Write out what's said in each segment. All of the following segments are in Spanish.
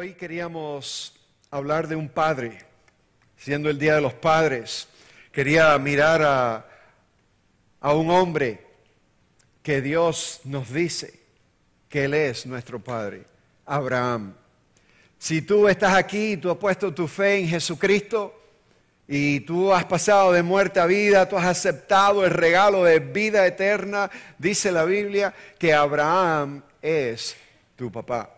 Hoy queríamos hablar de un padre, siendo el Día de los Padres. Quería mirar a, un hombre que Dios nos dice que Él es nuestro Padre, Abraham. Si tú estás aquí, tú has puesto tu fe en Jesucristo y tú has pasado de muerte a vida, tú has aceptado el regalo de vida eterna, dice la Biblia que Abraham es tu papá,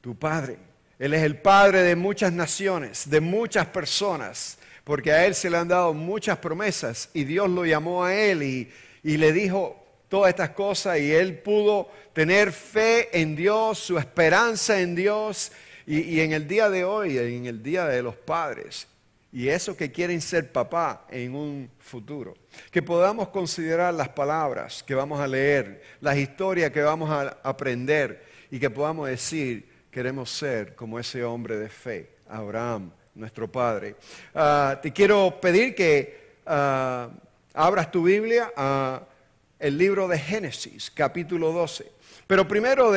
tu padre. Él es el Padre de muchas naciones, de muchas personas, porque a Él se le han dado muchas promesas y Dios lo llamó a Él y, le dijo todas estas cosas y Él pudo tener fe en Dios, su esperanza en Dios y, y en el día de hoy, en el día de los padres, y eso que quieren ser papá en un futuro. Que podamos considerar las palabras que vamos a leer, las historias que vamos a aprender y que podamos decir, queremos ser como ese hombre de fe, Abraham, nuestro padre. Ah, te quiero pedir que ah, abras tu Biblia a el libro de Génesis, capítulo 12. Pero primero,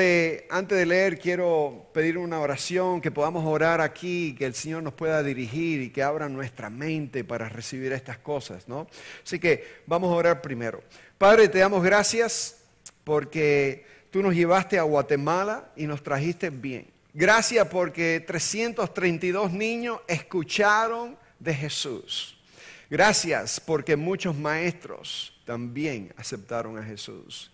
antes de leer, quiero pedir una oración, que podamos orar aquí, que el Señor nos pueda dirigir y que abra nuestra mente para recibir estas cosas, Así que vamos a orar primero. Padre, te damos gracias porque Tú nos llevaste a Guatemala y nos trajiste bien. Gracias porque 332 niños escucharon de Jesús. Gracias porque muchos maestros también aceptaron a Jesús.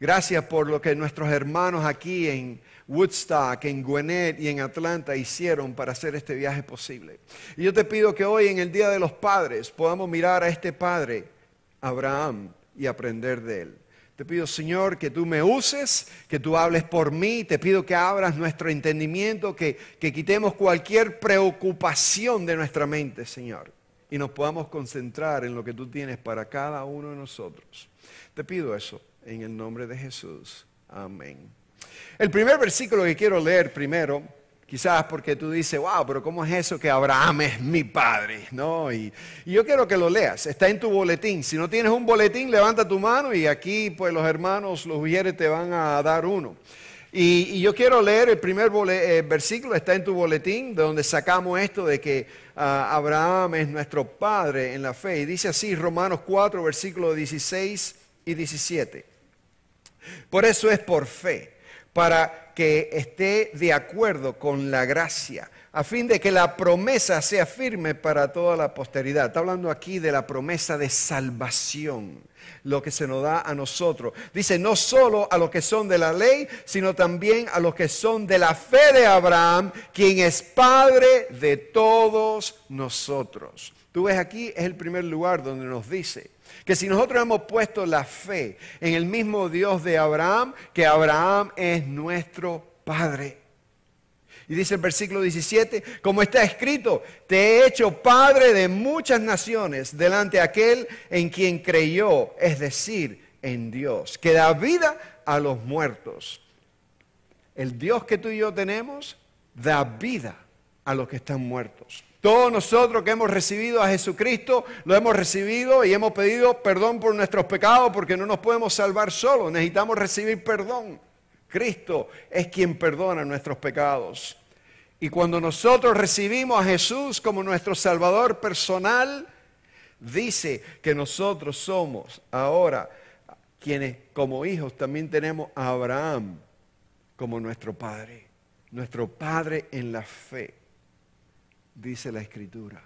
Gracias por lo que nuestros hermanos aquí en Woodstock, en Gwinnett y en Atlanta hicieron para hacer este viaje posible. Y yo te pido que hoy en el Día de los Padres podamos mirar a este Padre, Abraham, y aprender de él. Te pido, Señor, que tú me uses, que tú hables por mí. Te pido que abras nuestro entendimiento, que, quitemos cualquier preocupación de nuestra mente, Señor. Y nos podamos concentrar en lo que tú tienes para cada uno de nosotros. Te pido eso en el nombre de Jesús. Amén. El primer versículo que quiero leer primero Quizás porque tú dices, wow, pero ¿cómo es eso que Abraham es mi padre? ¿No? Y, yo quiero que lo leas, está en tu boletín. Si no tienes un boletín, levanta tu mano y aquí pues los hermanos, los mujeres te van a dar uno. Y, yo quiero leer el primer eh, versículo, está en tu boletín, de donde sacamos esto de que ah, Abraham es nuestro padre en la fe. Y dice así Romanos 4, versículos 16 y 17. Por eso es por fe para que esté de acuerdo con la gracia, a fin de que la promesa sea firme para toda la posteridad. Está hablando aquí de la promesa de salvación, lo que se nos da a nosotros. Dice, no solo a los que son de la ley, sino también a los que son de la fe de Abraham, quien es Padre de todos nosotros. Tú ves aquí, es el primer lugar donde nos dice que si nosotros hemos puesto la fe en el mismo Dios de Abraham, que Abraham es nuestro Padre. Y dice el versículo 17, como está escrito, te he hecho Padre de muchas naciones delante de aquel en quien creyó, es decir, en Dios, que da vida a los muertos. El Dios que tú y yo tenemos da vida a los que están muertos. Todos nosotros que hemos recibido a Jesucristo, lo hemos recibido y hemos pedido perdón por nuestros pecados porque no nos podemos salvar solos, necesitamos recibir perdón. Cristo es quien perdona nuestros pecados. Y cuando nosotros recibimos a Jesús como nuestro Salvador personal, dice que nosotros somos ahora quienes como hijos también tenemos a Abraham como nuestro Padre, nuestro Padre en la fe dice la Escritura.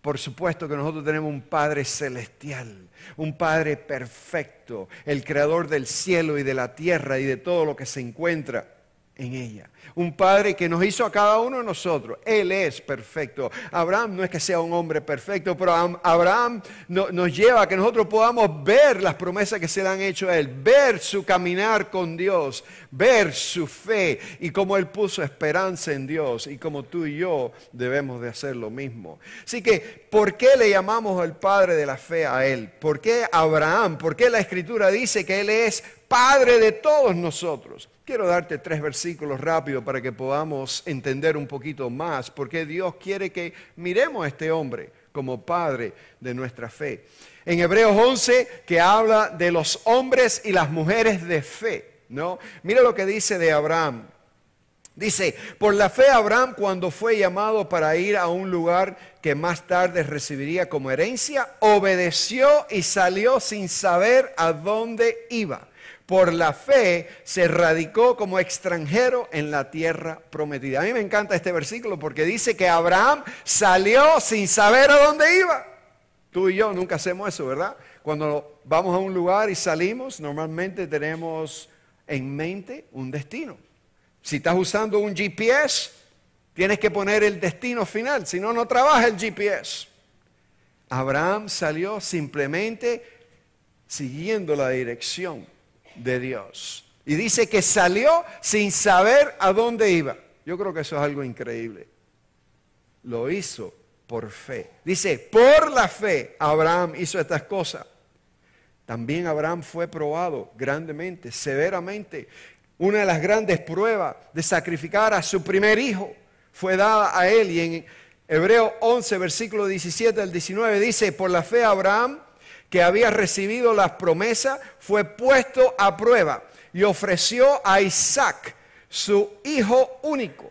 Por supuesto que nosotros tenemos un Padre celestial, un Padre perfecto, el creador del cielo y de la tierra y de todo lo que se encuentra en ella. Un padre que nos hizo a cada uno de nosotros. Él es perfecto. Abraham no es que sea un hombre perfecto, pero Abraham nos lleva a que nosotros podamos ver las promesas que se le han hecho a él, ver su caminar con Dios, ver su fe y cómo él puso esperanza en Dios y como tú y yo debemos de hacer lo mismo. Así que, ¿por qué le llamamos el padre de la fe a él? ¿Por qué Abraham? ¿Por qué la escritura dice que él es Padre de todos nosotros. Quiero darte tres versículos rápido para que podamos entender un poquito más, por qué Dios quiere que miremos a este hombre como Padre de nuestra fe. En Hebreos 11, que habla de los hombres y las mujeres de fe, ¿no? Mira lo que dice de Abraham. Dice, por la fe Abraham cuando fue llamado para ir a un lugar que más tarde recibiría como herencia, obedeció y salió sin saber a dónde iba por la fe se radicó como extranjero en la tierra prometida. A mí me encanta este versículo porque dice que Abraham salió sin saber a dónde iba. Tú y yo nunca hacemos eso, ¿verdad? Cuando vamos a un lugar y salimos, normalmente tenemos en mente un destino. Si estás usando un GPS, tienes que poner el destino final, si no, no trabaja el GPS. Abraham salió simplemente siguiendo la dirección de Dios. Y dice que salió sin saber a dónde iba. Yo creo que eso es algo increíble. Lo hizo por fe. Dice, por la fe Abraham hizo estas cosas. También Abraham fue probado grandemente, severamente. Una de las grandes pruebas de sacrificar a su primer hijo fue dada a él. Y en Hebreo 11, versículo 17 al 19 dice, por la fe Abraham que había recibido las promesas, fue puesto a prueba y ofreció a Isaac, su hijo único,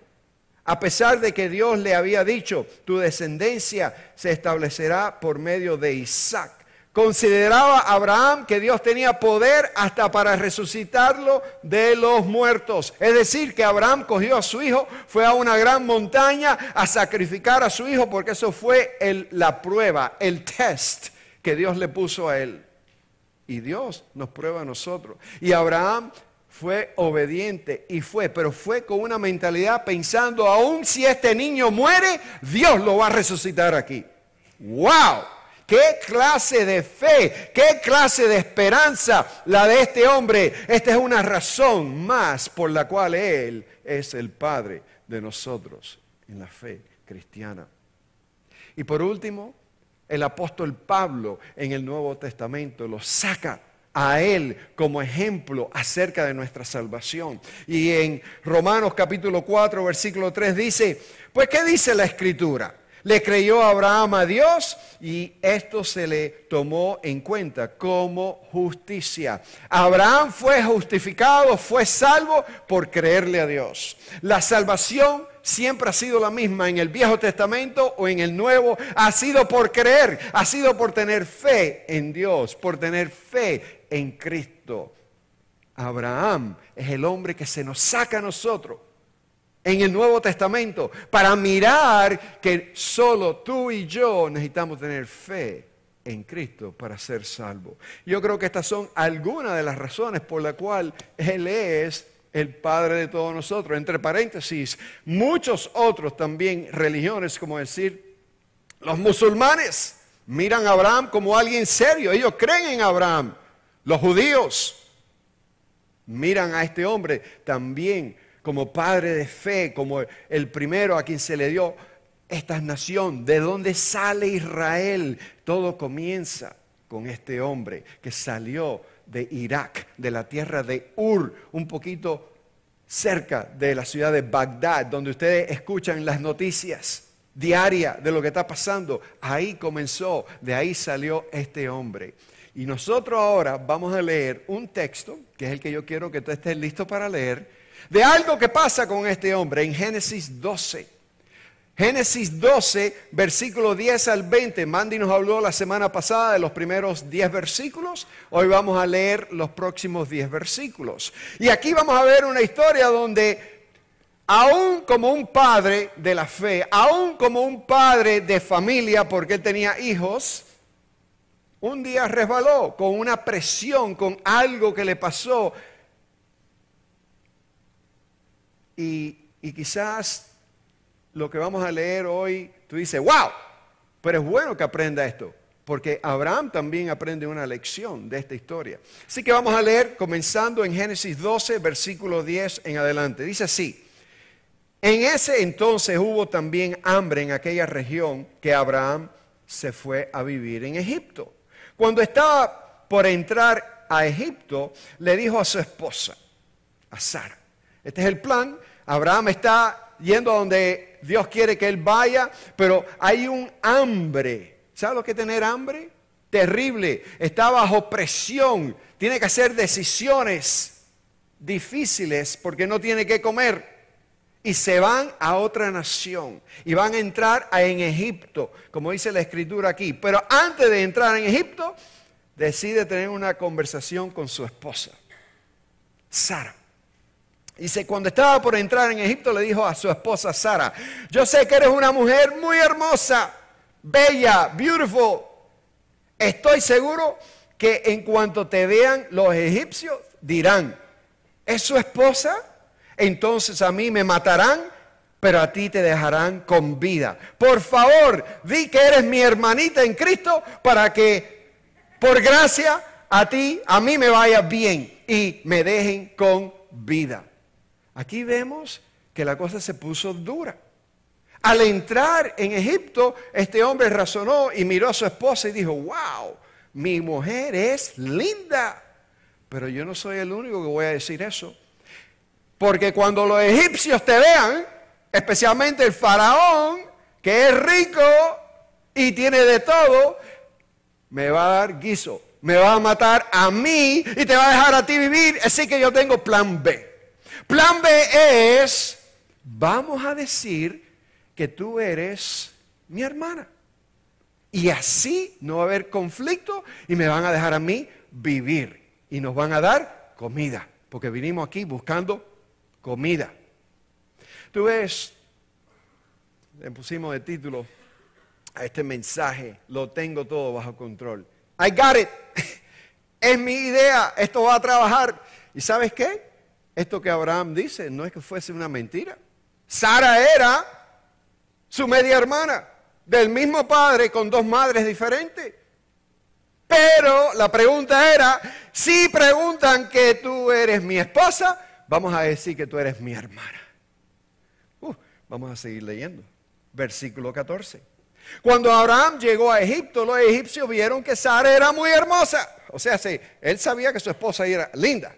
a pesar de que Dios le había dicho, tu descendencia se establecerá por medio de Isaac. Consideraba Abraham que Dios tenía poder hasta para resucitarlo de los muertos. Es decir, que Abraham cogió a su hijo, fue a una gran montaña a sacrificar a su hijo, porque eso fue la prueba, el test que Dios le puso a él. Y Dios nos prueba a nosotros. Y Abraham fue obediente y fue, pero fue con una mentalidad pensando, aún si este niño muere, Dios lo va a resucitar aquí. ¡Wow! ¿Qué clase de fe? ¿Qué clase de esperanza la de este hombre? Esta es una razón más por la cual Él es el Padre de nosotros en la fe cristiana. Y por último, el apóstol Pablo en el Nuevo Testamento lo saca a Él como ejemplo acerca de nuestra salvación. Y en Romanos capítulo 4, versículo 3 dice, pues ¿qué dice la escritura? Le creyó Abraham a Dios y esto se le tomó en cuenta como justicia. Abraham fue justificado, fue salvo por creerle a Dios. La salvación siempre ha sido la misma en el Viejo Testamento o en el Nuevo. Ha sido por creer, ha sido por tener fe en Dios, por tener fe en Cristo. Abraham es el hombre que se nos saca a nosotros en el Nuevo Testamento para mirar que solo tú y yo necesitamos tener fe en Cristo para ser salvo. Yo creo que estas son algunas de las razones por las cuales Él es el Padre de todos nosotros. Entre paréntesis, muchos otros también religiones, como decir, los musulmanes miran a Abraham como alguien serio, ellos creen en Abraham. Los judíos miran a este hombre también como padre de fe, como el primero a quien se le dio esta nación, de dónde sale Israel. Todo comienza con este hombre que salió de Irak, de la tierra de Ur, un poquito cerca de la ciudad de Bagdad, donde ustedes escuchan las noticias diarias de lo que está pasando. Ahí comenzó, de ahí salió este hombre. Y nosotros ahora vamos a leer un texto, que es el que yo quiero que tú estés listo para leer, de algo que pasa con este hombre en Génesis 12. Génesis 12, versículo 10 al 20. Mandy nos habló la semana pasada de los primeros 10 versículos. Hoy vamos a leer los próximos 10 versículos. Y aquí vamos a ver una historia donde, aún como un padre de la fe, aún como un padre de familia, porque él tenía hijos, un día resbaló con una presión, con algo que le pasó. Y, y quizás lo que vamos a leer hoy, tú dices, wow, pero es bueno que aprenda esto, porque Abraham también aprende una lección de esta historia. Así que vamos a leer comenzando en Génesis 12, versículo 10 en adelante. Dice así, en ese entonces hubo también hambre en aquella región que Abraham se fue a vivir en Egipto. Cuando estaba por entrar a Egipto, le dijo a su esposa, a Sara, este es el plan, Abraham está yendo a donde Dios quiere que Él vaya, pero hay un hambre. ¿Sabes lo que es tener hambre? Terrible. Está bajo presión. Tiene que hacer decisiones difíciles porque no tiene que comer y se van a otra nación y van a entrar en Egipto, como dice la escritura aquí. Pero antes de entrar en Egipto, decide tener una conversación con su esposa, Sara. Dice, cuando estaba por entrar en Egipto le dijo a su esposa Sara, yo sé que eres una mujer muy hermosa, bella, beautiful. Estoy seguro que en cuanto te vean los egipcios dirán, ¿es su esposa? Entonces a mí me matarán, pero a ti te dejarán con vida. Por favor, di que eres mi hermanita en Cristo para que por gracia a ti, a mí me vaya bien y me dejen con vida. Aquí vemos que la cosa se puso dura. Al entrar en Egipto, este hombre razonó y miró a su esposa y dijo, wow, mi mujer es linda. Pero yo no soy el único que voy a decir eso. Porque cuando los egipcios te vean, especialmente el faraón, que es rico y tiene de todo, me va a dar guiso, me va a matar a mí y te va a dejar a ti vivir. Así que yo tengo plan B plan B es, vamos a decir que tú eres mi hermana. Y así no va a haber conflicto y me van a dejar a mí vivir. Y nos van a dar comida, porque vinimos aquí buscando comida. Tú ves, le pusimos de título a este mensaje, lo tengo todo bajo control. I got it. Es mi idea, esto va a trabajar. ¿Y sabes qué? Esto que Abraham dice no es que fuese una mentira. Sara era su media hermana, del mismo padre con dos madres diferentes. Pero la pregunta era, si preguntan que tú eres mi esposa, vamos a decir que tú eres mi hermana. Uh, vamos a seguir leyendo. Versículo 14. Cuando Abraham llegó a Egipto, los egipcios vieron que Sara era muy hermosa. O sea, sí, él sabía que su esposa era linda.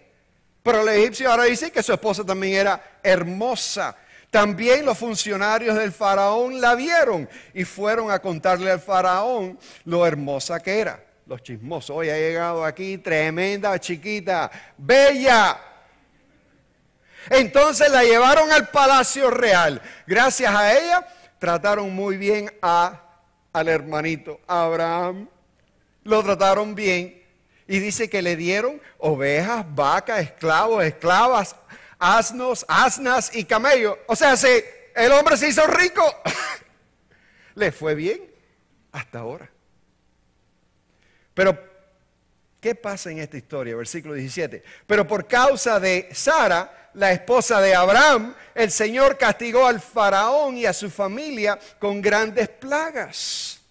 Pero el egipcio ahora dice que su esposa también era hermosa. También los funcionarios del faraón la vieron y fueron a contarle al faraón lo hermosa que era. Los chismosos, hoy ha llegado aquí tremenda, chiquita, bella. Entonces la llevaron al palacio real. Gracias a ella trataron muy bien a, al hermanito Abraham. Lo trataron bien y dice que le dieron ovejas, vacas, esclavos, esclavas, asnos, asnas y camellos. O sea, si el hombre se hizo rico. le fue bien hasta ahora. Pero, ¿qué pasa en esta historia? Versículo 17. Pero por causa de Sara, la esposa de Abraham, el Señor castigó al faraón y a su familia con grandes plagas.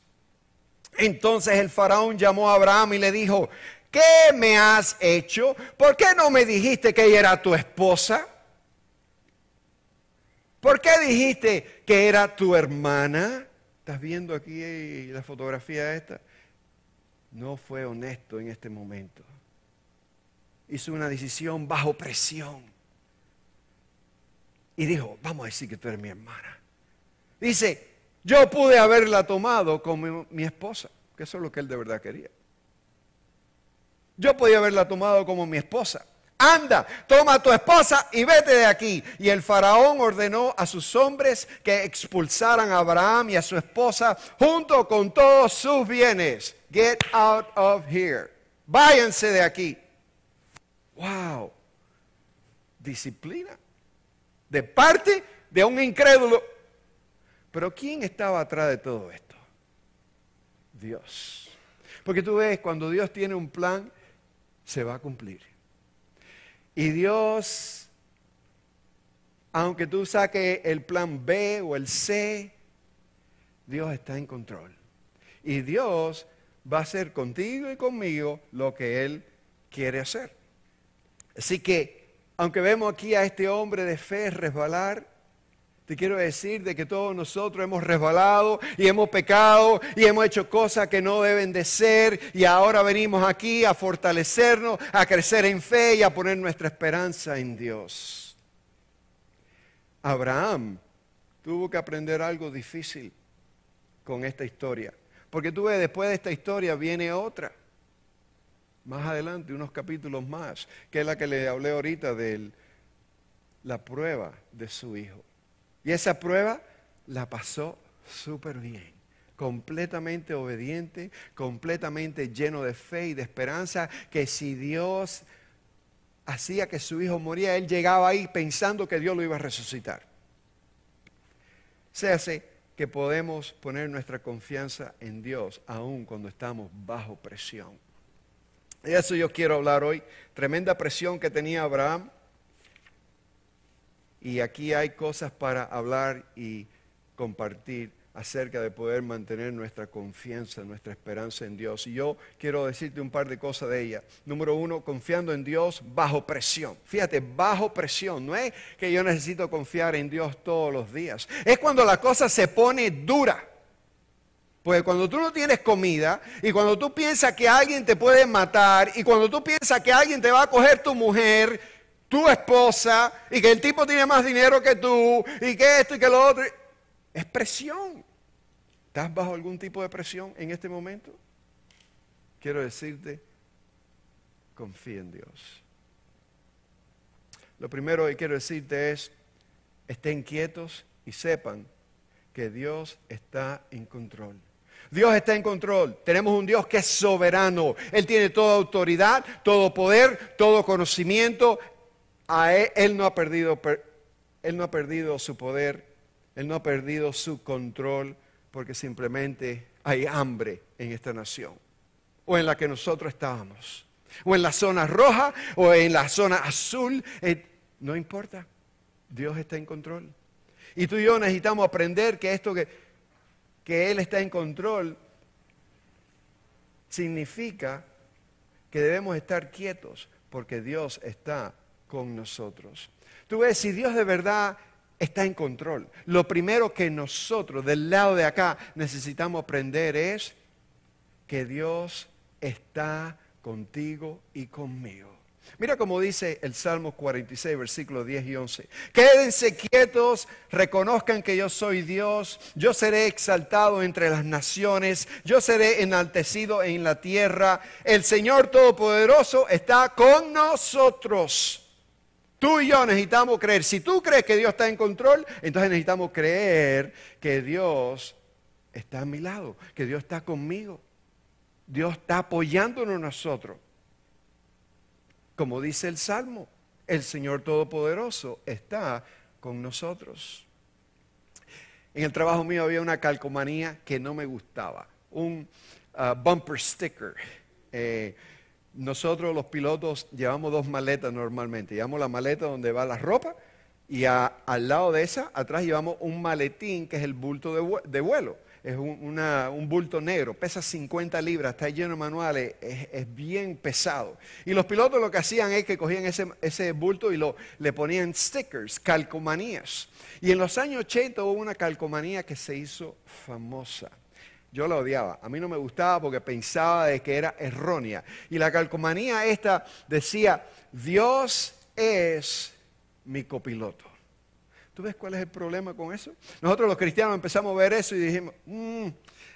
Entonces el faraón llamó a Abraham y le dijo, ¿Qué me has hecho? ¿Por qué no me dijiste que ella era tu esposa? ¿Por qué dijiste que era tu hermana? ¿Estás viendo aquí eh, la fotografía esta? No fue honesto en este momento. Hizo una decisión bajo presión. Y dijo, vamos a decir que tú eres mi hermana. Dice, yo pude haberla tomado como mi esposa, que eso es lo que él de verdad quería. Yo podía haberla tomado como mi esposa. Anda, toma a tu esposa y vete de aquí. Y el faraón ordenó a sus hombres que expulsaran a Abraham y a su esposa junto con todos sus bienes. Get out of here. Váyanse de aquí. Wow. Disciplina. De parte de un incrédulo. Pero ¿quién estaba atrás de todo esto? Dios. Porque tú ves, cuando Dios tiene un plan, se va a cumplir. Y Dios, aunque tú saques el plan B o el C, Dios está en control. Y Dios va a hacer contigo y conmigo lo que Él quiere hacer. Así que, aunque vemos aquí a este hombre de fe resbalar, te quiero decir de que todos nosotros hemos resbalado y hemos pecado y hemos hecho cosas que no deben de ser y ahora venimos aquí a fortalecernos, a crecer en fe y a poner nuestra esperanza en Dios. Abraham tuvo que aprender algo difícil con esta historia, porque tú ves, después de esta historia viene otra, más adelante, unos capítulos más, que es la que le hablé ahorita de la prueba de su hijo. Y esa prueba la pasó súper bien completamente obediente, completamente lleno de fe y de esperanza, que si Dios hacía que su hijo moría, él llegaba ahí pensando que Dios lo iba a resucitar. Se hace que podemos poner nuestra confianza en Dios aún cuando estamos bajo presión. Y eso yo quiero hablar hoy. Tremenda presión que tenía Abraham y aquí hay cosas para hablar y compartir acerca de poder mantener nuestra confianza, nuestra esperanza en Dios. Y yo quiero decirte un par de cosas de ella. Número uno, confiando en Dios bajo presión. Fíjate, bajo presión. No es que yo necesito confiar en Dios todos los días. Es cuando la cosa se pone dura. Pues cuando tú no tienes comida y cuando tú piensas que alguien te puede matar y cuando tú piensas que alguien te va a coger tu mujer, tu esposa, y que el tipo tiene más dinero que tú, y que esto y que lo otro. Es presión. ¿Estás bajo algún tipo de presión en este momento? Quiero decirte, confía en Dios. Lo primero que quiero decirte es, estén quietos y sepan que Dios está en control. Dios está en control. Tenemos un Dios que es soberano. Él tiene toda autoridad, todo poder, todo conocimiento él, no ha perdido, él no ha perdido su poder, Él no ha perdido su control, porque simplemente hay hambre en esta nación, o en la que nosotros estábamos, o en la zona roja, o en la zona azul, eh, no importa, Dios está en control. Y tú y yo necesitamos aprender que esto que, que Él está en control significa que debemos estar quietos porque Dios está con nosotros. Tú ves, si Dios de verdad está en control, lo primero que nosotros del lado de acá necesitamos aprender es que Dios está contigo y conmigo. Mira cómo dice el Salmo 46, versículos 10 y 11. Quédense quietos, reconozcan que yo soy Dios, yo seré exaltado entre las naciones, yo seré enaltecido en la tierra. El Señor Todopoderoso está con nosotros. Tú y yo necesitamos creer. Si tú crees que Dios está en control, entonces necesitamos creer que Dios está a mi lado, que Dios está conmigo. Dios está apoyándonos nosotros. Como dice el Salmo, el Señor Todopoderoso está con nosotros. En el trabajo mío había una calcomanía que no me gustaba, un ah, bumper sticker. Eh, nosotros los pilotos llevamos dos maletas normalmente. Llevamos la maleta donde va la ropa y al lado de esa, atrás llevamos un maletín que es el bulto de, vuelo. Es un, bulto negro, pesa 50 libras, está lleno de manuales, es, bien pesado. Y los pilotos lo que hacían es que cogían ese, bulto y le ponían stickers, calcomanías. Y en los años 80 hubo una calcomanía que se hizo famosa yo la odiaba, a mí no me gustaba porque pensaba de que era errónea. Y la calcomanía esta decía, Dios es mi copiloto. ¿Tú ves cuál es el problema con eso? Nosotros los cristianos empezamos a ver eso y dijimos, mm,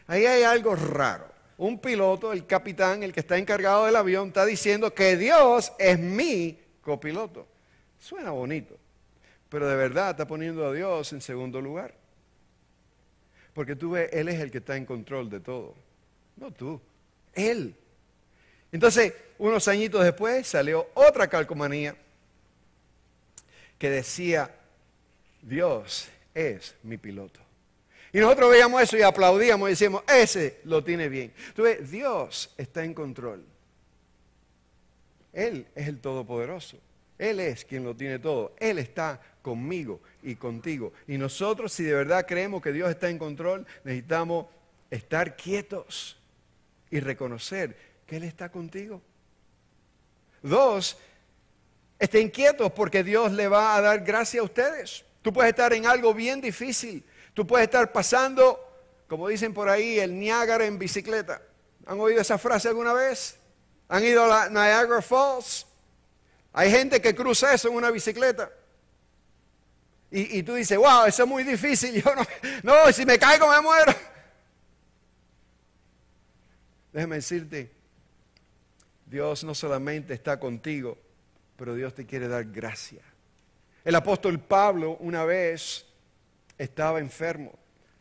ahí hay algo raro. Un piloto, el capitán, el que está encargado del avión, está diciendo que Dios es mi copiloto. Suena bonito, pero de verdad está poniendo a Dios en segundo lugar. Porque tú ves, Él es el que está en control de todo. No tú, Él. Entonces, unos añitos después salió otra calcomanía que decía, Dios es mi piloto. Y nosotros veíamos eso y aplaudíamos y decíamos, ese lo tiene bien. Tú ves, Dios está en control. Él es el Todopoderoso. Él es quien lo tiene todo. Él está conmigo y contigo. Y nosotros, si de verdad creemos que Dios está en control, necesitamos estar quietos y reconocer que Él está contigo. Dos, estén quietos porque Dios le va a dar gracia a ustedes. Tú puedes estar en algo bien difícil. Tú puedes estar pasando, como dicen por ahí, el Niágara en bicicleta. ¿Han oído esa frase alguna vez? ¿Han ido a la Niagara Falls? Hay gente que cruza eso en una bicicleta. Y, tú dices, wow, eso es muy difícil. Yo no, no, si me caigo me muero. Déjame decirte, Dios no solamente está contigo, pero Dios te quiere dar gracia. El apóstol Pablo una vez estaba enfermo,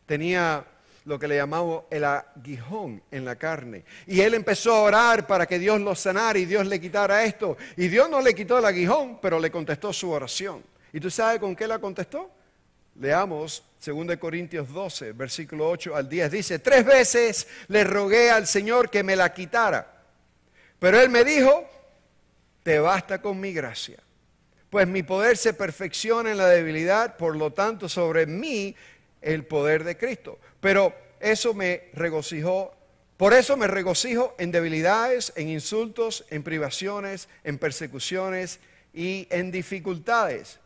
tenía lo que le llamamos el aguijón en la carne. Y él empezó a orar para que Dios lo sanara y Dios le quitara esto. Y Dios no le quitó el aguijón, pero le contestó su oración. ¿Y tú sabes con qué la contestó? Leamos 2 Corintios 12, versículo 8 al 10. Dice, tres veces le rogué al Señor que me la quitara. Pero él me dijo, te basta con mi gracia. Pues mi poder se perfecciona en la debilidad, por lo tanto sobre mí el poder de Cristo pero eso me regocijó. Por eso me regocijo en debilidades, en insultos, en privaciones, en persecuciones y en dificultades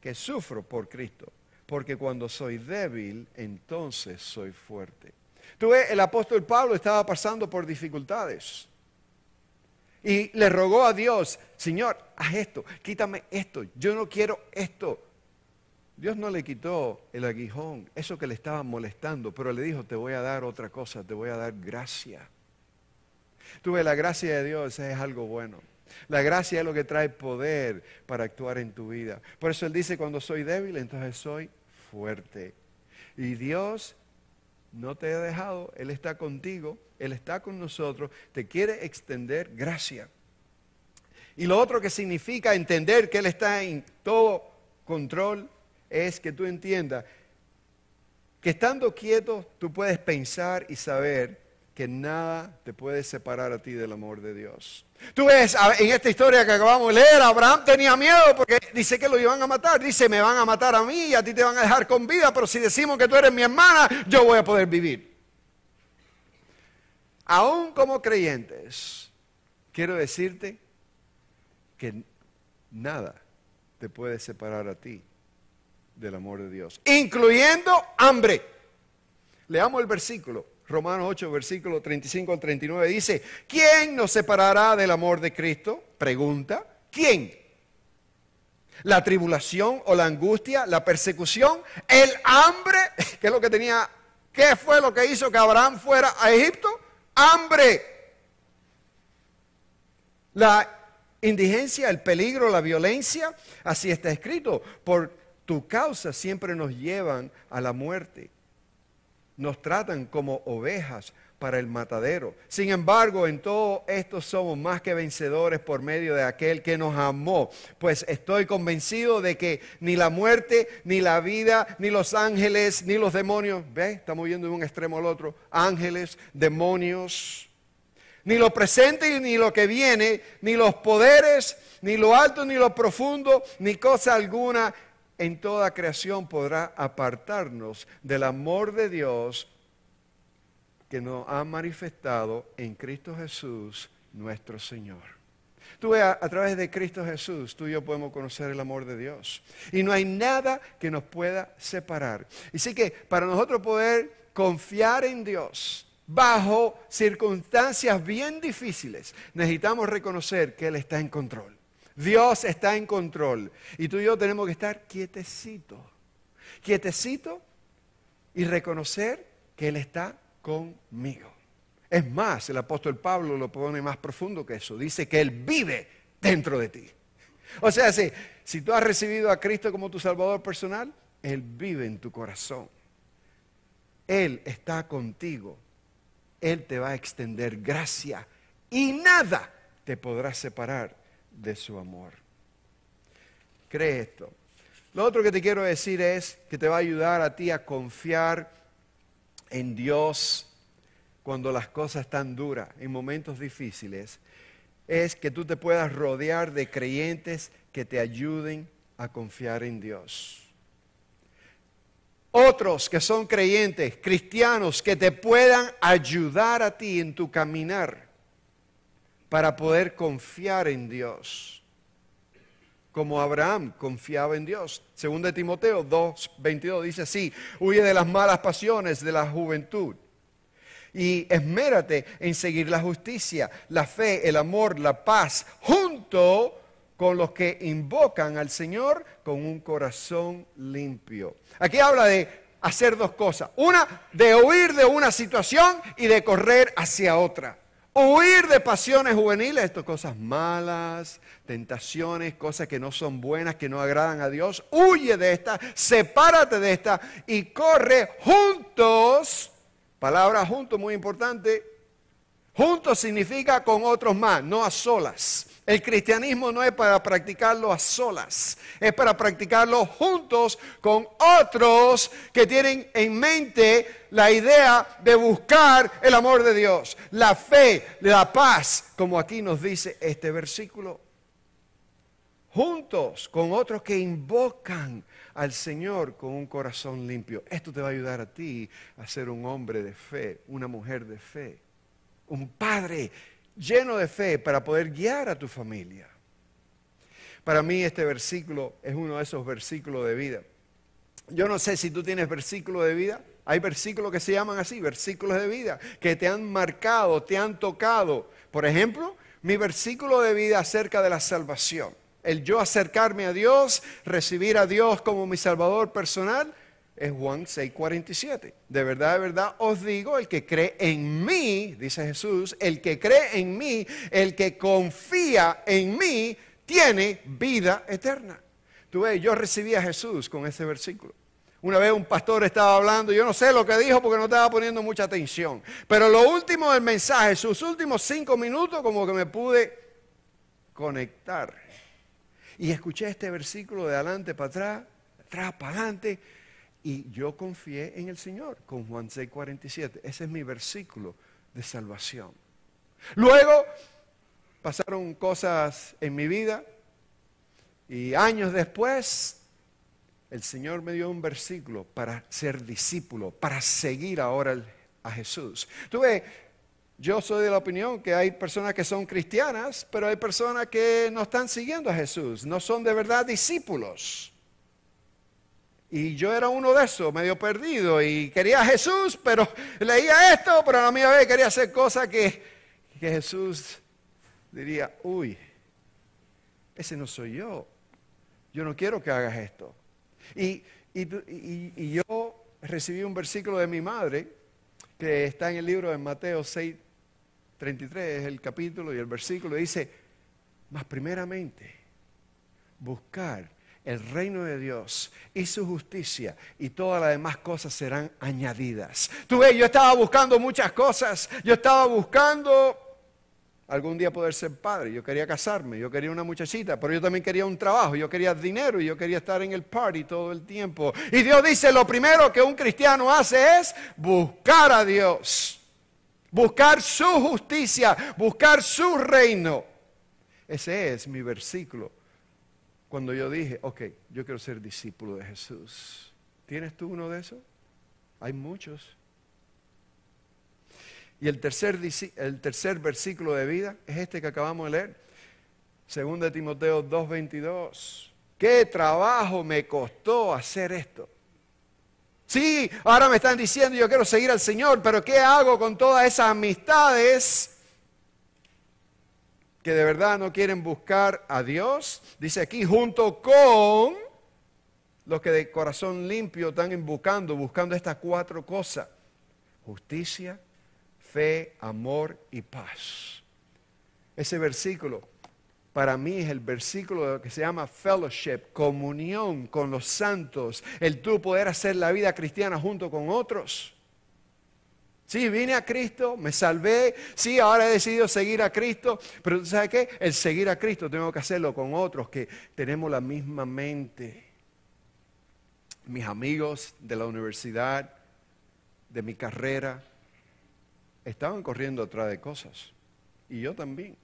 que sufro por Cristo. Porque cuando soy débil, entonces soy fuerte. Tú ves, el apóstol Pablo estaba pasando por dificultades. Y le rogó a Dios, Señor, haz esto, quítame esto, yo no quiero esto. Dios no le quitó el aguijón, eso que le estaba molestando, pero le dijo, te voy a dar otra cosa, te voy a dar gracia. Tú ves, la gracia de Dios, es algo bueno. La gracia es lo que trae poder para actuar en tu vida. Por eso Él dice, cuando soy débil, entonces soy fuerte. Y Dios no te ha dejado, Él está contigo, Él está con nosotros, te quiere extender gracia. Y lo otro que significa entender que Él está en todo control es que tú entiendas que estando quieto tú puedes pensar y saber que nada te puede separar a ti del amor de Dios. Tú ves, en esta historia que acabamos de leer, Abraham tenía miedo porque dice que lo iban a matar. Dice, me van a matar a mí y a ti te van a dejar con vida, pero si decimos que tú eres mi hermana, yo voy a poder vivir. Aún como creyentes, quiero decirte que nada te puede separar a ti del amor de Dios, incluyendo hambre. Leamos el versículo, Romanos 8, versículo 35 al 39, dice, ¿quién nos separará del amor de Cristo? Pregunta, ¿quién? La tribulación o la angustia, la persecución, el hambre, que es lo que tenía, ¿qué fue lo que hizo que Abraham fuera a Egipto? Hambre. La indigencia, el peligro, la violencia, así está escrito, por tu causa siempre nos llevan a la muerte. Nos tratan como ovejas para el matadero. Sin embargo, en todo esto somos más que vencedores por medio de aquel que nos amó. Pues estoy convencido de que ni la muerte, ni la vida, ni los ángeles, ni los demonios, ve, estamos yendo de un extremo al otro, ángeles, demonios, ni lo presente ni lo que viene, ni los poderes, ni lo alto, ni lo profundo, ni cosa alguna en toda creación podrá apartarnos del amor de Dios que nos ha manifestado en Cristo Jesús, nuestro Señor. Tú a, través de Cristo Jesús, tú y yo podemos conocer el amor de Dios. Y no hay nada que nos pueda separar. Y Así que para nosotros poder confiar en Dios bajo circunstancias bien difíciles, necesitamos reconocer que Él está en control. Dios está en control. Y tú y yo tenemos que estar quietecito, quietecito y reconocer que Él está conmigo. Es más, el apóstol Pablo lo pone más profundo que eso. Dice que Él vive dentro de ti. O sea, si tú has recibido a Cristo como tu Salvador personal, Él vive en tu corazón. Él está contigo. Él te va a extender gracia y nada te podrá separar de su amor. Cree esto. Lo otro que te quiero decir es que te va a ayudar a ti a confiar en Dios cuando las cosas están duras, en momentos difíciles, es que tú te puedas rodear de creyentes que te ayuden a confiar en Dios. Otros que son creyentes, cristianos, que te puedan ayudar a ti en tu caminar para poder confiar en Dios, como Abraham confiaba en Dios. Según de Timoteo 2.22 dice así, huye de las malas pasiones de la juventud y esmérate en seguir la justicia, la fe, el amor, la paz, junto con los que invocan al Señor con un corazón limpio. Aquí habla de hacer dos cosas. Una, de huir de una situación y de correr hacia otra. Huir de pasiones juveniles, esto cosas malas, tentaciones, cosas que no son buenas, que no agradan a Dios. Huye de esta, sepárate de esta y corre juntos. Palabra juntos muy importante. Juntos significa con otros más, no a solas. El cristianismo no es para practicarlo a solas, es para practicarlo juntos con otros que tienen en mente la idea de buscar el amor de Dios, la fe, la paz, como aquí nos dice este versículo. Juntos con otros que invocan al Señor con un corazón limpio. Esto te va a ayudar a ti a ser un hombre de fe, una mujer de fe, un padre lleno de fe para poder guiar a tu familia. Para mí este versículo es uno de esos versículos de vida. Yo no sé si tú tienes versículo de vida. Hay versículos que se llaman así, versículos de vida, que te han marcado, te han tocado. Por ejemplo, mi versículo de vida acerca de la salvación. El yo acercarme a Dios, recibir a Dios como mi Salvador personal, es Juan 6:47. De verdad, de verdad os digo, el que cree en mí, dice Jesús, el que cree en mí, el que confía en mí, tiene vida eterna. Tú ves, yo recibí a Jesús con este versículo. Una vez un pastor estaba hablando, yo no sé lo que dijo porque no estaba poniendo mucha atención. Pero lo último del mensaje, sus últimos cinco minutos, como que me pude conectar. Y escuché este versículo de adelante para atrás, atrás para adelante y yo confié en el Señor con Juan 6:47. Ese es mi versículo de salvación. Luego pasaron cosas en mi vida y años después el Señor me dio un versículo para ser discípulo, para seguir ahora a Jesús. Tú ves, yo soy de la opinión que hay personas que son cristianas, pero hay personas que no están siguiendo a Jesús, no son de verdad discípulos. Y yo era uno de esos, medio perdido, y quería a Jesús, pero leía esto, pero a la misma vez quería hacer cosas que, Jesús diría, uy, ese no soy yo, yo no quiero que hagas esto. Y, yo recibí un versículo de mi madre que está en el libro de Mateo 6, 33, es el capítulo y el versículo, dice, mas primeramente, buscar el reino de Dios y su justicia y todas las demás cosas serán añadidas. Tú ves, yo estaba buscando muchas cosas, yo estaba buscando algún día poder ser padre, yo quería casarme, yo quería una muchachita, pero yo también quería un trabajo, yo quería dinero y yo quería estar en el party todo el tiempo. Y Dios dice, lo primero que un cristiano hace es buscar a Dios, buscar su justicia, buscar su reino. Ese es mi versículo cuando yo dije, ok, yo quiero ser discípulo de Jesús. ¿Tienes tú uno de esos? Hay muchos. Y el tercer, el tercer versículo de vida es este que acabamos de leer. Segundo de Timoteo 2.22. ¿Qué trabajo me costó hacer esto? Sí, ahora me están diciendo yo quiero seguir al Señor, pero ¿qué hago con todas esas amistades que de verdad no quieren buscar a Dios, dice aquí, junto con los que de corazón limpio están buscando, buscando estas cuatro cosas, justicia, fe, amor y paz. Ese versículo para mí es el versículo de lo que se llama fellowship, comunión con los santos, el tú poder hacer la vida cristiana junto con otros. Sí, vine a Cristo, me salvé, sí, ahora he decidido seguir a Cristo, pero sabes qué? El seguir a Cristo tengo que hacerlo con otros que tenemos la misma mente. Mis amigos de la universidad, de mi carrera, estaban corriendo atrás de cosas, y yo también,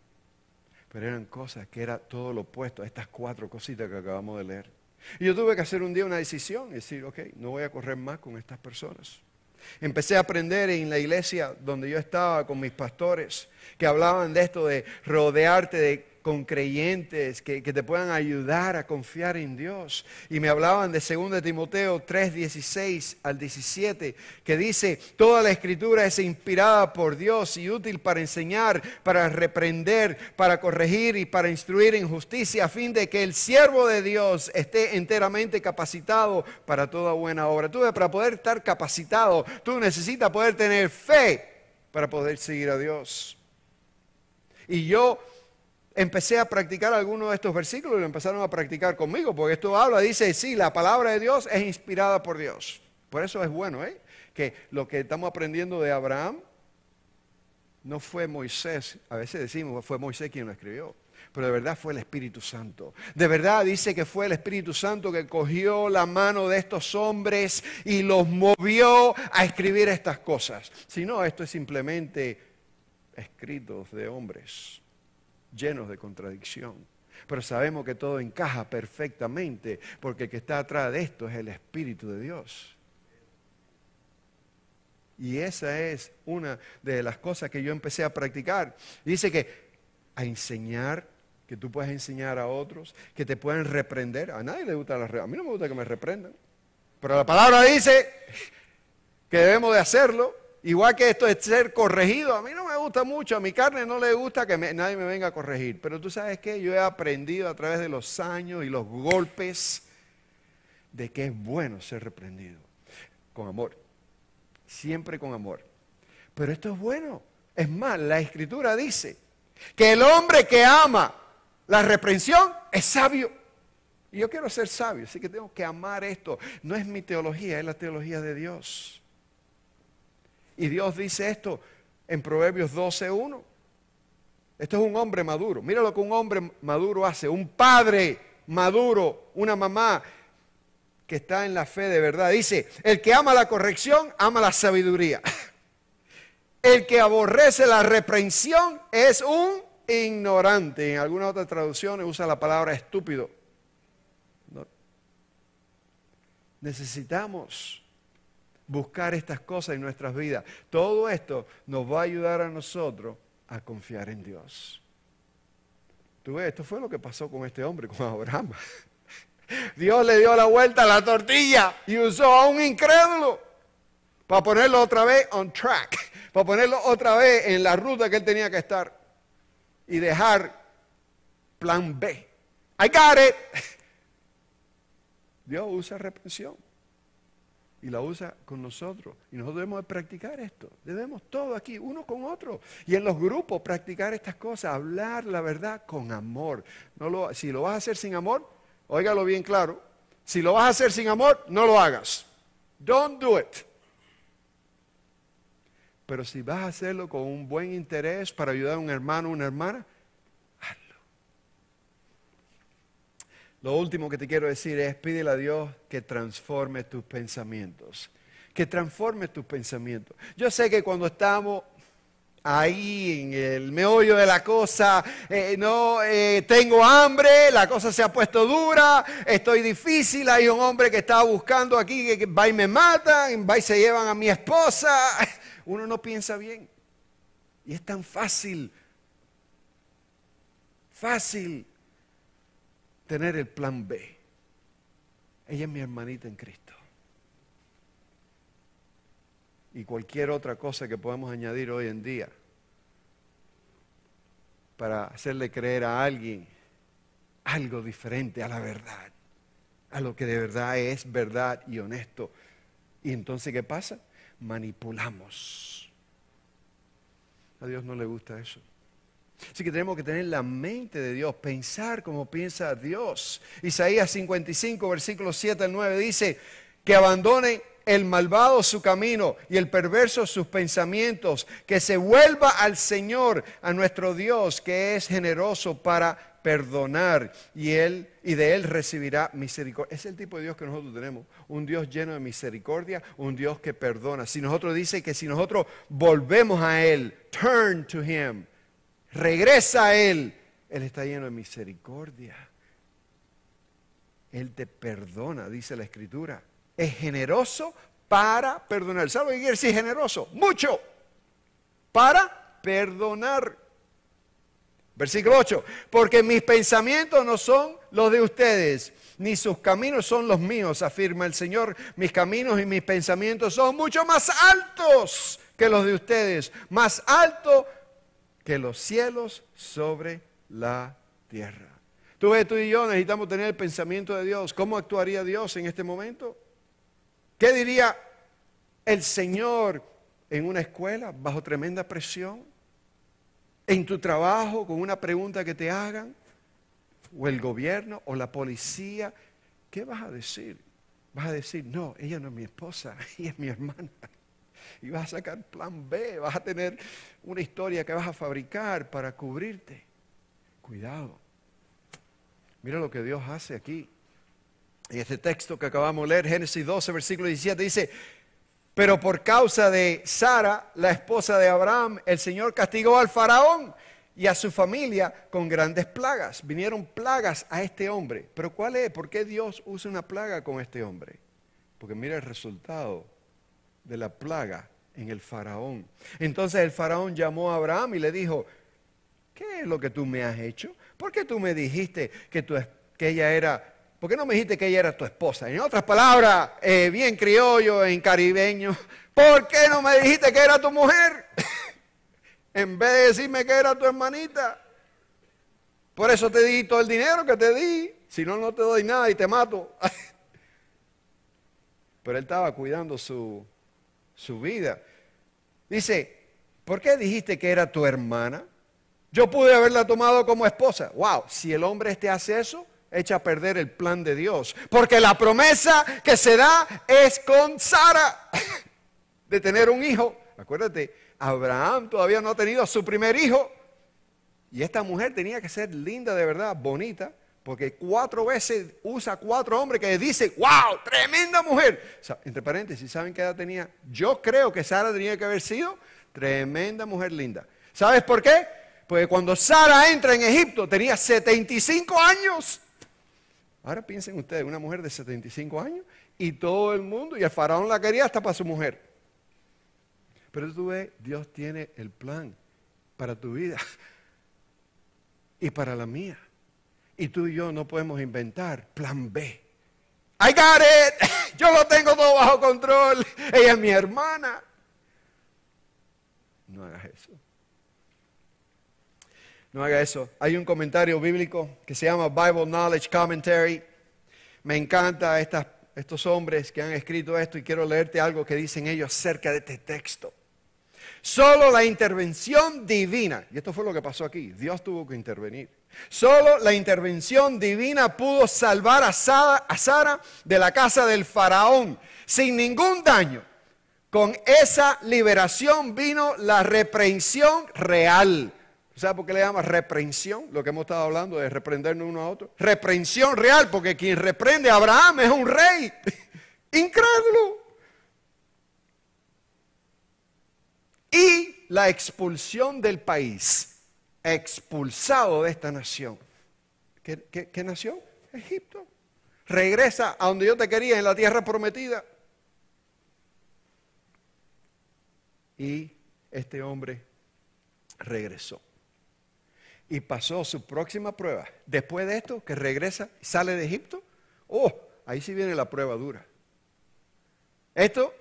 pero eran cosas que era todo lo opuesto a estas cuatro cositas que acabamos de leer. Y yo tuve que hacer un día una decisión, y decir, ok, no voy a correr más con estas personas Empecé a aprender en la iglesia donde yo estaba con mis pastores que hablaban de esto de rodearte de con creyentes que, te puedan ayudar a confiar en Dios. Y me hablaban de 2 Timoteo 3, 16 al 17, que dice, toda la escritura es inspirada por Dios y útil para enseñar, para reprender, para corregir y para instruir en justicia, a fin de que el siervo de Dios esté enteramente capacitado para toda buena obra. Tú para poder estar capacitado, tú necesitas poder tener fe para poder seguir a Dios. Y yo empecé a practicar algunos de estos versículos y lo empezaron a practicar conmigo, porque esto habla, dice, sí, la palabra de Dios es inspirada por Dios. Por eso es bueno, ¿eh? Que lo que estamos aprendiendo de Abraham no fue Moisés, a veces decimos, fue Moisés quien lo escribió pero de verdad fue el Espíritu Santo. De verdad dice que fue el Espíritu Santo que cogió la mano de estos hombres y los movió a escribir estas cosas. Si no, esto es simplemente escritos de hombres llenos de contradicción. Pero sabemos que todo encaja perfectamente porque el que está atrás de esto es el Espíritu de Dios. Y esa es una de las cosas que yo empecé a practicar. Dice que a enseñar, que tú puedes enseñar a otros, que te pueden reprender. A nadie le gusta la A mí no me gusta que me reprendan. Pero la palabra dice que debemos de hacerlo. Igual que esto de ser corregido, a mí no gusta mucho, a mi carne no le gusta que nadie me venga a corregir. Pero tú sabes que yo he aprendido a través de los años y los golpes de que es bueno ser reprendido. Con amor. Siempre con amor. Pero esto es bueno. Es mal, la escritura dice que el hombre que ama la reprensión es sabio. Y yo quiero ser sabio, así que tengo que amar esto. No es mi teología, es la teología de Dios. Y Dios dice esto, en Proverbios 12.1. Esto es un hombre maduro. Mira lo que un hombre maduro hace. Un padre maduro, una mamá que está en la fe de verdad. Dice, el que ama la corrección, ama la sabiduría. El que aborrece la reprensión es un ignorante. En alguna otra traducción usa la palabra estúpido. Necesitamos buscar estas cosas en nuestras vidas. Todo esto nos va a ayudar a nosotros a confiar en Dios. Tú ves, esto fue lo que pasó con este hombre, con Abraham. Dios le dio la vuelta a la tortilla y usó a un incrédulo para ponerlo otra vez on track, para ponerlo otra vez en la ruta que él tenía que estar y dejar plan B. I got it. Dios usa reprensión y la usa con nosotros. Y nosotros debemos practicar esto. Debemos todo aquí, uno con otro. Y en los grupos practicar estas cosas, hablar la verdad con amor. No lo, si lo vas a hacer sin amor, óigalo bien claro. Si lo vas a hacer sin amor, no lo hagas. Don't do it. Pero si vas a hacerlo con un buen interés para ayudar a un hermano o una hermana, Lo último que te quiero decir es pídele a Dios que transforme tus pensamientos. Que transforme tus pensamientos. Yo sé que cuando estamos ahí en el meollo de la cosa, eh, no eh, tengo hambre, la cosa se ha puesto dura, estoy difícil, hay un hombre que está buscando aquí que, va y me matan, va y se llevan a mi esposa. Uno no piensa bien. Y es tan fácil, fácil tener el plan B. Ella es mi hermanita en Cristo. Y cualquier otra cosa que podamos añadir hoy en día para hacerle creer a alguien algo diferente a la verdad, a lo que de verdad es verdad y honesto. Y entonces, ¿qué pasa? Manipulamos. A Dios no le gusta eso. Así que tenemos que tener la mente de Dios, pensar como piensa Dios. Isaías 55, versículos 7 al 9 dice, que abandone el malvado su camino y el perverso sus pensamientos, que se vuelva al Señor, a nuestro Dios, que es generoso para perdonar y él y de él recibirá misericordia. Es el tipo de Dios que nosotros tenemos, un Dios lleno de misericordia, un Dios que perdona. Si nosotros dice que si nosotros volvemos a él, turn to him, regresa a Él, Él está lleno de misericordia. Él te perdona, dice la Escritura. Es generoso para perdonar. ¿Sabes qué quiere decir generoso? Mucho. Para perdonar. Versículo 8. Porque mis pensamientos no son los de ustedes, ni sus caminos son los míos, afirma el Señor. Mis caminos y mis pensamientos son mucho más altos que los de ustedes. Más alto que los cielos sobre la tierra. Tú ves, tú y yo necesitamos tener el pensamiento de Dios. ¿Cómo actuaría Dios en este momento? ¿Qué diría el Señor en una escuela bajo tremenda presión? ¿En tu trabajo con una pregunta que te hagan? ¿O el gobierno o la policía? ¿Qué vas a decir? Vas a decir, no, ella no es mi esposa, ella es mi hermana y vas a sacar plan B, vas a tener una historia que vas a fabricar para cubrirte. Cuidado. Mira lo que Dios hace aquí. En este texto que acabamos de leer, Génesis 12, versículo 17, dice, pero por causa de Sara, la esposa de Abraham, el Señor castigó al faraón y a su familia con grandes plagas. Vinieron plagas a este hombre. Pero ¿cuál es? ¿Por qué Dios usa una plaga con este hombre? Porque mira el resultado de la plaga en el faraón. Entonces el faraón llamó a Abraham y le dijo, ¿qué es lo que tú me has hecho? ¿Por qué tú me dijiste que, que ella era, por qué no me dijiste que ella era tu esposa? En otras palabras, eh, bien criollo, en caribeño, ¿por qué no me dijiste que era tu mujer? en vez de decirme que era tu hermanita. Por eso te di todo el dinero que te di, si no, no te doy nada y te mato. Pero él estaba cuidando su su vida. Dice, ¿por qué dijiste que era tu hermana? Yo pude haberla tomado como esposa. Wow, si el hombre este hace eso, echa a perder el plan de Dios. Porque la promesa que se da es con Sara de tener un hijo. Acuérdate, Abraham todavía no ha tenido a su primer hijo. Y esta mujer tenía que ser linda de verdad, bonita. Porque cuatro veces usa cuatro hombres que dicen, wow, tremenda mujer. entre paréntesis, ¿saben qué edad tenía? Yo creo que Sara tenía que haber sido tremenda mujer linda. ¿Sabes por qué? Porque cuando Sara entra en Egipto tenía 75 años. Ahora piensen ustedes, una mujer de 75 años y todo el mundo, y el faraón la quería hasta para su mujer. Pero tú ves, Dios tiene el plan para tu vida y para la mía. Y tú y yo no podemos inventar plan B. I got it. Yo lo tengo todo bajo control. Ella es mi hermana. No hagas eso. No haga eso. Hay un comentario bíblico que se llama Bible Knowledge Commentary. Me encanta estas, estos hombres que han escrito esto y quiero leerte algo que dicen ellos acerca de este texto. Solo la intervención divina, y esto fue lo que pasó aquí, Dios tuvo que intervenir. Solo la intervención divina pudo salvar a Sara, de la casa del faraón sin ningún daño. Con esa liberación vino la reprensión real. ¿Sabe por qué le llaman reprensión? Lo que hemos estado hablando de reprendernos uno a otro. Reprensión real, porque quien reprende a Abraham es un rey. Incrédulo. y la expulsión del país, expulsado de esta nación. ¿Qué, qué, nación? Egipto. Regresa a donde yo te quería, en la tierra prometida. Y este hombre regresó. Y pasó su próxima prueba. Después de esto, que regresa, y sale de Egipto. Oh, ahí sí viene la prueba dura. Esto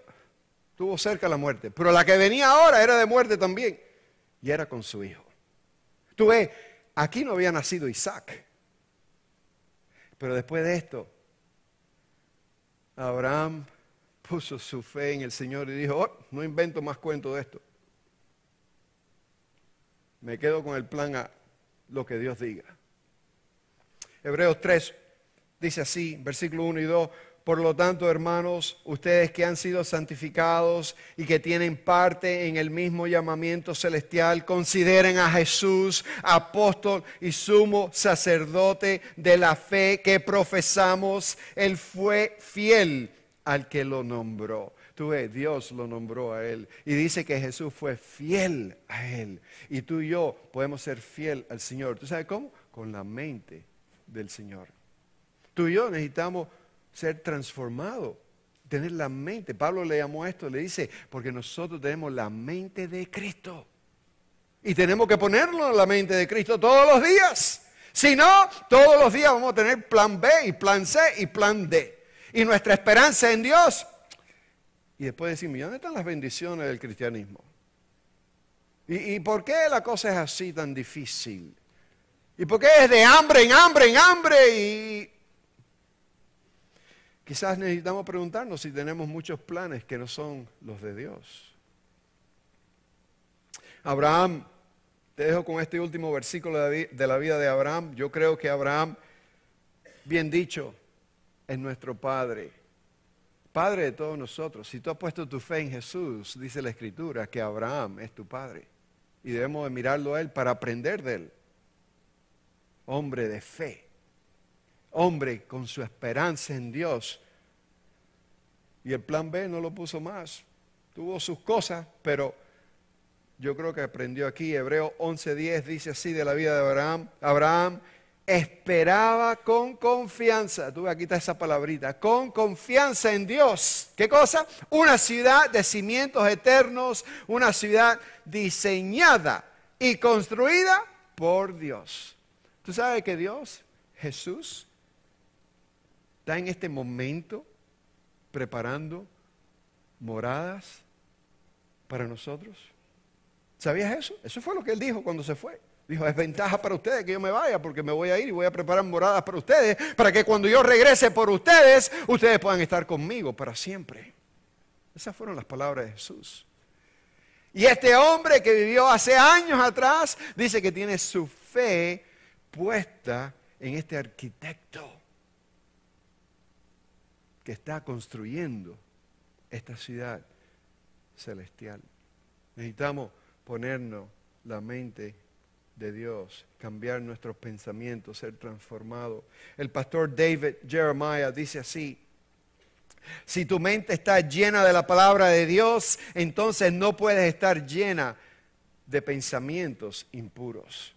Tuvo cerca la muerte. Pero la que venía ahora era de muerte también. Y era con su hijo. Tú ves, aquí no había nacido Isaac. Pero después de esto, Abraham puso su fe en el Señor y dijo, oh, no invento más cuento de esto. Me quedo con el plan a lo que Dios diga. Hebreos 3 dice así, versículo 1 y 2, por lo tanto, hermanos, ustedes que han sido santificados y que tienen parte en el mismo llamamiento celestial, consideren a Jesús apóstol y sumo sacerdote de la fe que profesamos. Él fue fiel al que lo nombró. Tú ves, Dios lo nombró a él. Y dice que Jesús fue fiel a él. Y tú y yo podemos ser fiel al Señor. ¿Tú sabes cómo? Con la mente del Señor. Tú y yo necesitamos ser transformado, tener la mente. Pablo le llamó esto, le dice, porque nosotros tenemos la mente de Cristo. Y tenemos que ponerlo en la mente de Cristo todos los días. Si no, todos los días vamos a tener plan B y plan C y plan D. Y nuestra esperanza en Dios. Y después decimos, ¿dónde están las bendiciones del cristianismo? ¿Y, ¿Y, por qué la cosa es así tan difícil? ¿Y por qué es de hambre en hambre en hambre? Y Quizás necesitamos preguntarnos si tenemos muchos planes que no son los de Dios. Abraham, te dejo con este último versículo de la vida de Abraham. Yo creo que Abraham, bien dicho, es nuestro Padre. Padre de todos nosotros. Si tú has puesto tu fe en Jesús, dice la Escritura, que Abraham es tu Padre. Y debemos de mirarlo a Él para aprender de Él. Hombre de fe hombre con su esperanza en Dios. Y el plan B no lo puso más. Tuvo sus cosas, pero yo creo que aprendió aquí. Hebreo 11:10 dice así de la vida de Abraham. Abraham esperaba con confianza, tú aquí está esa palabrita, con confianza en Dios. ¿Qué cosa? Una ciudad de cimientos eternos, una ciudad diseñada y construida por Dios. ¿Tú sabes que Dios, Jesús, está en este momento preparando moradas para nosotros. ¿Sabías eso? Eso fue lo que él dijo cuando se fue. Dijo, es ventaja para ustedes que yo me vaya porque me voy a ir y voy a preparar moradas para ustedes, para que cuando yo regrese por ustedes, ustedes puedan estar conmigo para siempre. Esas fueron las palabras de Jesús. Y este hombre que vivió hace años atrás dice que tiene su fe puesta en este arquitecto que está construyendo esta ciudad celestial. Necesitamos ponernos la mente de Dios, cambiar nuestros pensamientos, ser transformados. El pastor David Jeremiah dice así, si tu mente está llena de la palabra de Dios, entonces no puedes estar llena de pensamientos impuros.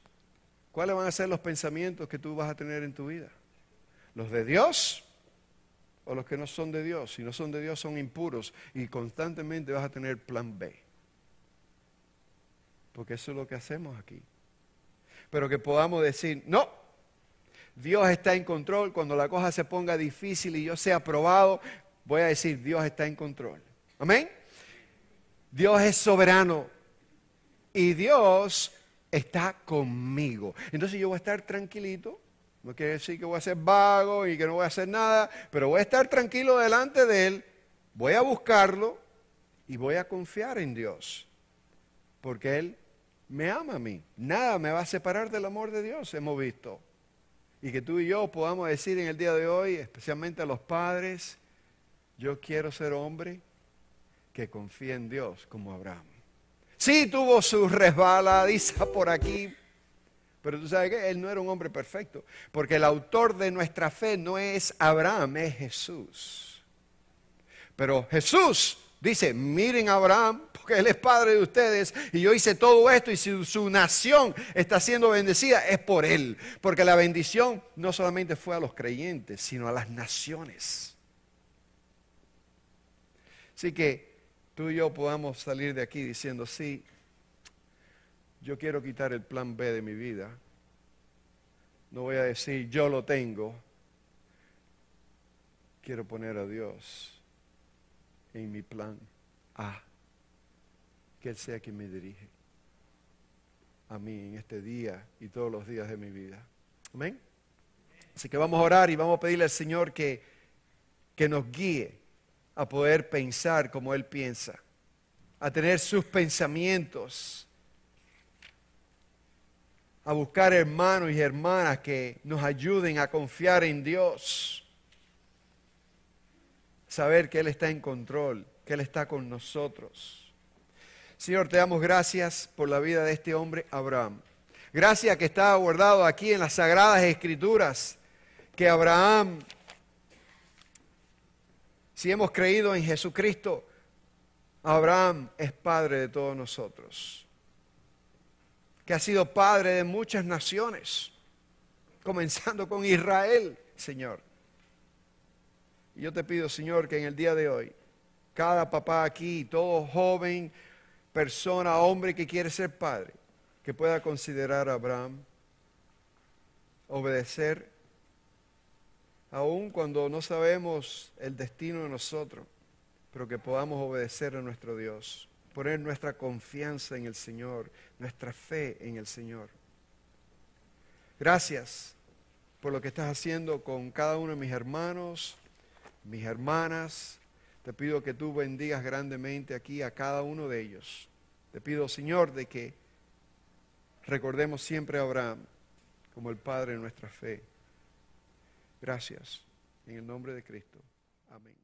¿Cuáles van a ser los pensamientos que tú vas a tener en tu vida? ¿Los de Dios o los que no son de Dios. Si no son de Dios son impuros y constantemente vas a tener plan B. Porque eso es lo que hacemos aquí. Pero que podamos decir, no, Dios está en control. Cuando la cosa se ponga difícil y yo sea probado, voy a decir, Dios está en control. Amén. Dios es soberano y Dios está conmigo. Entonces yo voy a estar tranquilito no quiere decir que voy a ser vago y que no voy a hacer nada, pero voy a estar tranquilo delante de Él, voy a buscarlo y voy a confiar en Dios, porque Él me ama a mí. Nada me va a separar del amor de Dios, hemos visto. Y que tú y yo podamos decir en el día de hoy, especialmente a los padres, yo quiero ser hombre que confíe en Dios como Abraham. Sí tuvo su resbaladiza por aquí, pero tú sabes que él no era un hombre perfecto, porque el autor de nuestra fe no es Abraham, es Jesús. Pero Jesús dice, miren Abraham, porque él es padre de ustedes, y yo hice todo esto, y si su nación está siendo bendecida, es por él. Porque la bendición no solamente fue a los creyentes, sino a las naciones. Así que tú y yo podamos salir de aquí diciendo, sí, yo quiero quitar el plan B de mi vida. No voy a decir, yo lo tengo. Quiero poner a Dios en mi plan A. Que Él sea quien me dirige a mí en este día y todos los días de mi vida. Amén. Así que vamos a orar y vamos a pedirle al Señor que, que nos guíe a poder pensar como Él piensa, a tener sus pensamientos a buscar hermanos y hermanas que nos ayuden a confiar en Dios. Saber que Él está en control, que Él está con nosotros. Señor, te damos gracias por la vida de este hombre, Abraham. Gracias que está guardado aquí en las sagradas escrituras, que Abraham, si hemos creído en Jesucristo, Abraham es Padre de todos nosotros que ha sido padre de muchas naciones, comenzando con Israel, Señor. Y yo te pido, Señor, que en el día de hoy, cada papá aquí, todo joven, persona, hombre que quiere ser padre, que pueda considerar a Abraham, obedecer, aun cuando no sabemos el destino de nosotros, pero que podamos obedecer a nuestro Dios poner nuestra confianza en el Señor, nuestra fe en el Señor. Gracias por lo que estás haciendo con cada uno de mis hermanos, mis hermanas. Te pido que tú bendigas grandemente aquí a cada uno de ellos. Te pido, Señor, de que recordemos siempre a Abraham como el Padre de nuestra fe. Gracias. En el nombre de Cristo. Amén.